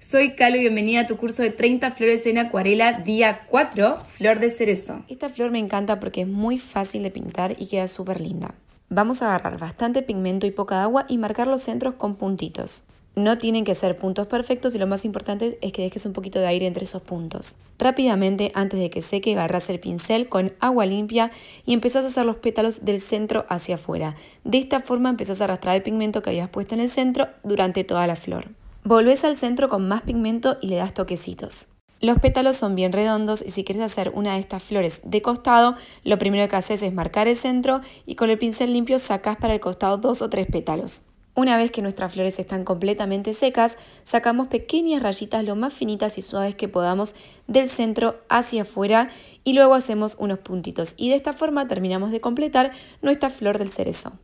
Soy Calo y bienvenida a tu curso de 30 flores en acuarela, día 4, flor de cerezo. Esta flor me encanta porque es muy fácil de pintar y queda súper linda. Vamos a agarrar bastante pigmento y poca agua y marcar los centros con puntitos. No tienen que ser puntos perfectos y lo más importante es que dejes un poquito de aire entre esos puntos. Rápidamente, antes de que seque, agarras el pincel con agua limpia y empezás a hacer los pétalos del centro hacia afuera. De esta forma empezás a arrastrar el pigmento que habías puesto en el centro durante toda la flor. Volvés al centro con más pigmento y le das toquecitos. Los pétalos son bien redondos y si quieres hacer una de estas flores de costado, lo primero que haces es marcar el centro y con el pincel limpio sacas para el costado dos o tres pétalos. Una vez que nuestras flores están completamente secas, sacamos pequeñas rayitas lo más finitas y suaves que podamos del centro hacia afuera y luego hacemos unos puntitos y de esta forma terminamos de completar nuestra flor del cerezo.